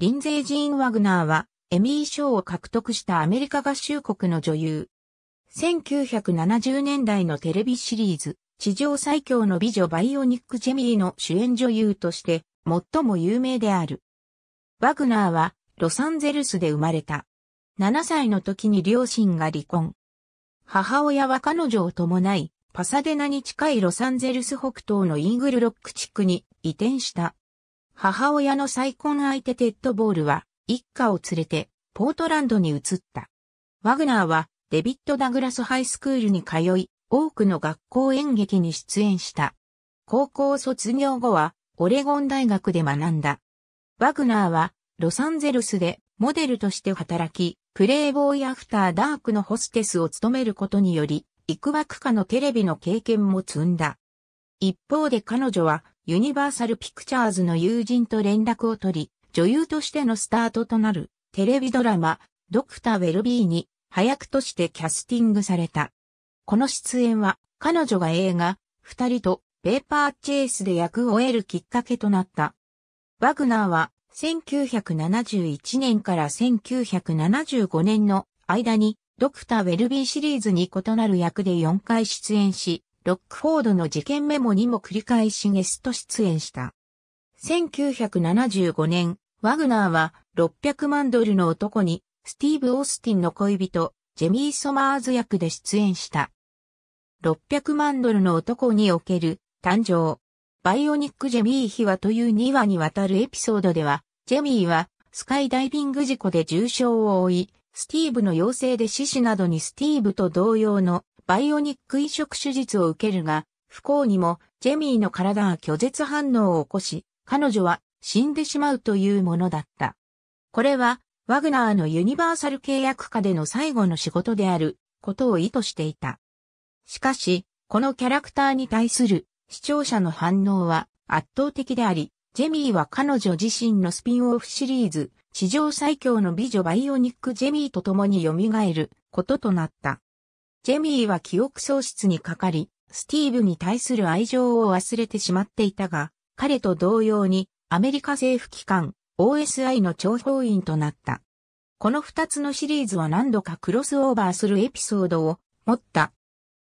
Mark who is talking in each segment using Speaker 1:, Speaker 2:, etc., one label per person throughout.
Speaker 1: リンゼー・ジーン・ワグナーは、エミー賞を獲得したアメリカ合衆国の女優。1970年代のテレビシリーズ、地上最強の美女バイオニック・ジェミーの主演女優として、最も有名である。ワグナーは、ロサンゼルスで生まれた。7歳の時に両親が離婚。母親は彼女を伴い、パサデナに近いロサンゼルス北東のイーグルロック地区に移転した。母親の再婚相手テッドボールは一家を連れてポートランドに移った。ワグナーはデビッド・ダグラスハイスクールに通い、多くの学校演劇に出演した。高校卒業後はオレゴン大学で学んだ。ワグナーはロサンゼルスでモデルとして働き、プレイボーイアフターダークのホステスを務めることにより、幾枠かのテレビの経験も積んだ。一方で彼女はユニバーサルピクチャーズの友人と連絡を取り、女優としてのスタートとなるテレビドラマ、ドクター・ウェルビーに、早くとしてキャスティングされた。この出演は、彼女が映画、二人と、ペーパーチェイスで役を得るきっかけとなった。ワグナーは、1971年から1975年の間に、ドクター・ウェルビーシリーズに異なる役で4回出演し、ロックフォードの事件メモにも繰り返しゲスト出演した。1975年、ワグナーは600万ドルの男にスティーブ・オースティンの恋人、ジェミー・ソマーズ役で出演した。600万ドルの男における誕生。バイオニック・ジェミー秘話という2話にわたるエピソードでは、ジェミーはスカイダイビング事故で重傷を負い、スティーブの要請で死死などにスティーブと同様のバイオニック移植手術を受けるが、不幸にもジェミーの体は拒絶反応を起こし、彼女は死んでしまうというものだった。これは、ワグナーのユニバーサル契約下での最後の仕事であることを意図していた。しかし、このキャラクターに対する視聴者の反応は圧倒的であり、ジェミーは彼女自身のスピンオフシリーズ、地上最強の美女バイオニックジェミーと共に蘇ることとなった。ジェミーは記憶喪失にかかり、スティーブに対する愛情を忘れてしまっていたが、彼と同様にアメリカ政府機関 OSI の諜報員となった。この二つのシリーズは何度かクロスオーバーするエピソードを持った。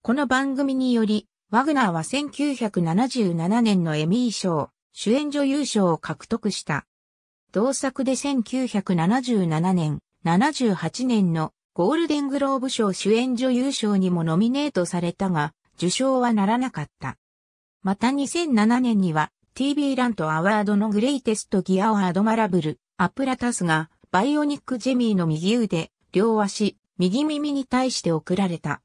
Speaker 1: この番組により、ワグナーは1977年のエミー賞、主演女優賞を獲得した。同作で1977年、78年のゴールデングローブ賞主演女優賞にもノミネートされたが、受賞はならなかった。また2007年には TV ラントアワードのグレイテストギアワードマラブル、アプラタスがバイオニックジェミーの右腕、両足、右耳に対して贈られた。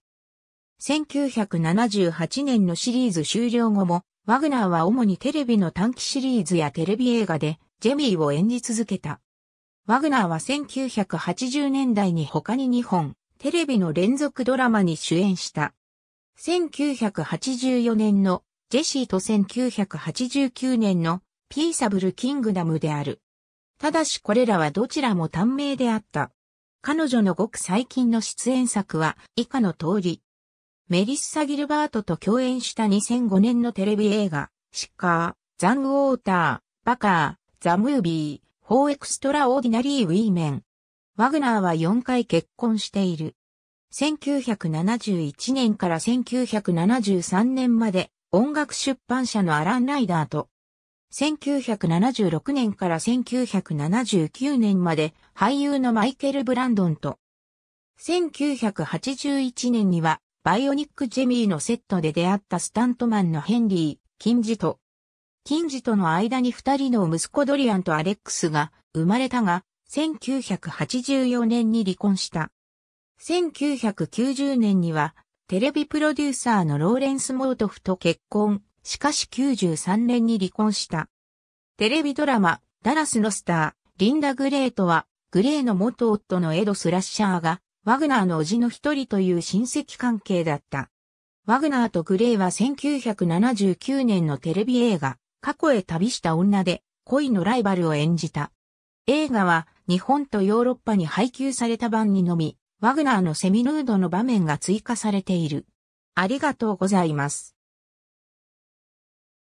Speaker 1: 1978年のシリーズ終了後も、ワグナーは主にテレビの短期シリーズやテレビ映画でジェミーを演じ続けた。ワグナーは1980年代に他に2本、テレビの連続ドラマに主演した。1984年のジェシーと1989年のピーサブル・キングダムである。ただしこれらはどちらも短命であった。彼女のごく最近の出演作は以下の通り。メリッサ・ギルバートと共演した2005年のテレビ映画、シッカー、ザン・グ・ウォーター、バカー、ザ・ムービー、フォーエクストラオーディナリー・ウィーメン。ワグナーは4回結婚している。1971年から1973年まで音楽出版社のアラン・ライダーと、1976年から1979年まで俳優のマイケル・ブランドンと、1981年にはバイオニック・ジェミーのセットで出会ったスタントマンのヘンリー・キンジと、金次との間に二人の息子ドリアンとアレックスが生まれたが、1984年に離婚した。1990年には、テレビプロデューサーのローレンス・モートフと結婚、しかし93年に離婚した。テレビドラマ、ダラスのスター、リンダ・グレートは、グレーの元夫のエド・スラッシャーが、ワグナーの叔父の一人という親戚関係だった。ワグナーとグレーは1979年のテレビ映画、過去へ旅した女で恋のライバルを演じた。映画は日本とヨーロッパに配給された版にのみ、ワグナーのセミヌードの場面が追加されている。ありがとうございます。